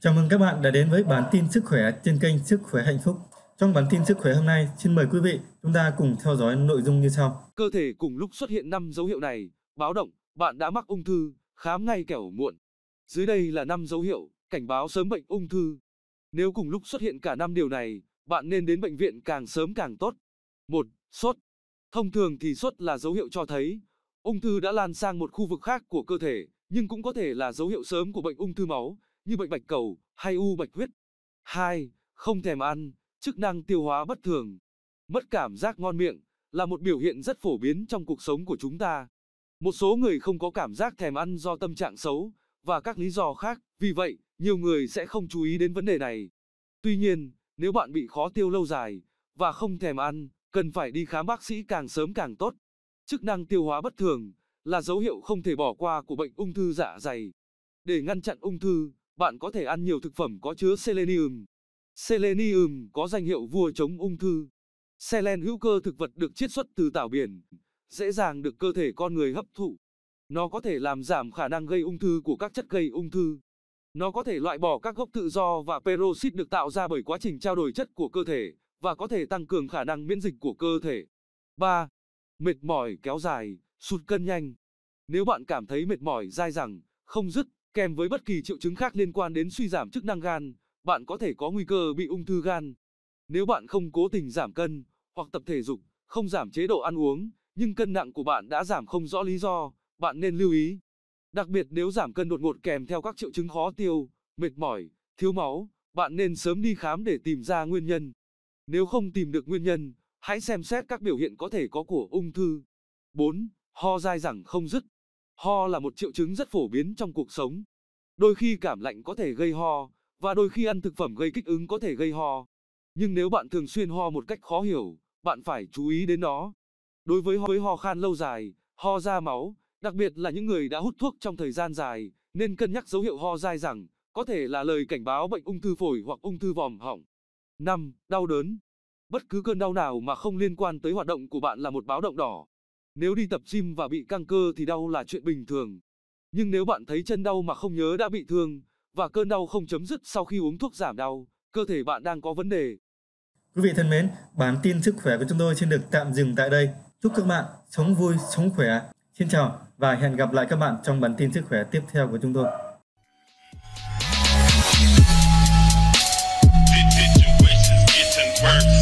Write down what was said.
Chào mừng các bạn đã đến với bản tin sức khỏe trên kênh Sức khỏe hạnh phúc. Trong bản tin sức khỏe hôm nay, xin mời quý vị chúng ta cùng theo dõi nội dung như sau. Cơ thể cùng lúc xuất hiện 5 dấu hiệu này, báo động bạn đã mắc ung thư, khám ngay kẻo muộn. Dưới đây là 5 dấu hiệu cảnh báo sớm bệnh ung thư. Nếu cùng lúc xuất hiện cả 5 điều này, bạn nên đến bệnh viện càng sớm càng tốt. 1. Sốt. Thông thường thì sốt là dấu hiệu cho thấy ung thư đã lan sang một khu vực khác của cơ thể, nhưng cũng có thể là dấu hiệu sớm của bệnh ung thư máu như bệnh bạch cầu hay u bạch huyết. 2. Không thèm ăn, chức năng tiêu hóa bất thường. Mất cảm giác ngon miệng là một biểu hiện rất phổ biến trong cuộc sống của chúng ta. Một số người không có cảm giác thèm ăn do tâm trạng xấu và các lý do khác, vì vậy, nhiều người sẽ không chú ý đến vấn đề này. Tuy nhiên, nếu bạn bị khó tiêu lâu dài và không thèm ăn, cần phải đi khám bác sĩ càng sớm càng tốt. Chức năng tiêu hóa bất thường là dấu hiệu không thể bỏ qua của bệnh ung thư dạ dày. Để ngăn chặn ung thư, bạn có thể ăn nhiều thực phẩm có chứa selenium. Selenium có danh hiệu vua chống ung thư. Selen hữu cơ thực vật được chiết xuất từ tảo biển, dễ dàng được cơ thể con người hấp thụ. Nó có thể làm giảm khả năng gây ung thư của các chất gây ung thư. Nó có thể loại bỏ các gốc tự do và peroxide được tạo ra bởi quá trình trao đổi chất của cơ thể và có thể tăng cường khả năng miễn dịch của cơ thể. 3. Mệt mỏi kéo dài, sụt cân nhanh. Nếu bạn cảm thấy mệt mỏi dai dẳng, không dứt kèm với bất kỳ triệu chứng khác liên quan đến suy giảm chức năng gan, bạn có thể có nguy cơ bị ung thư gan. Nếu bạn không cố tình giảm cân hoặc tập thể dục, không giảm chế độ ăn uống, nhưng cân nặng của bạn đã giảm không rõ lý do, bạn nên lưu ý. Đặc biệt nếu giảm cân đột ngột kèm theo các triệu chứng khó tiêu, mệt mỏi, thiếu máu, bạn nên sớm đi khám để tìm ra nguyên nhân. Nếu không tìm được nguyên nhân, hãy xem xét các biểu hiện có thể có của ung thư. 4. Ho dai dẳng không dứt Ho là một triệu chứng rất phổ biến trong cuộc sống. Đôi khi cảm lạnh có thể gây ho, và đôi khi ăn thực phẩm gây kích ứng có thể gây ho. Nhưng nếu bạn thường xuyên ho một cách khó hiểu, bạn phải chú ý đến nó. Đối với ho, ho khan lâu dài, ho ra máu, đặc biệt là những người đã hút thuốc trong thời gian dài, nên cân nhắc dấu hiệu ho dai rằng có thể là lời cảnh báo bệnh ung thư phổi hoặc ung thư vòm họng. 5. Đau đớn. Bất cứ cơn đau nào mà không liên quan tới hoạt động của bạn là một báo động đỏ. Nếu đi tập gym và bị căng cơ thì đau là chuyện bình thường. Nhưng nếu bạn thấy chân đau mà không nhớ đã bị thương, và cơn đau không chấm dứt sau khi uống thuốc giảm đau, cơ thể bạn đang có vấn đề. Quý vị thân mến, bản tin sức khỏe của chúng tôi xin được tạm dừng tại đây. Chúc các bạn sống vui, sống khỏe. Xin chào và hẹn gặp lại các bạn trong bản tin sức khỏe tiếp theo của chúng tôi. words.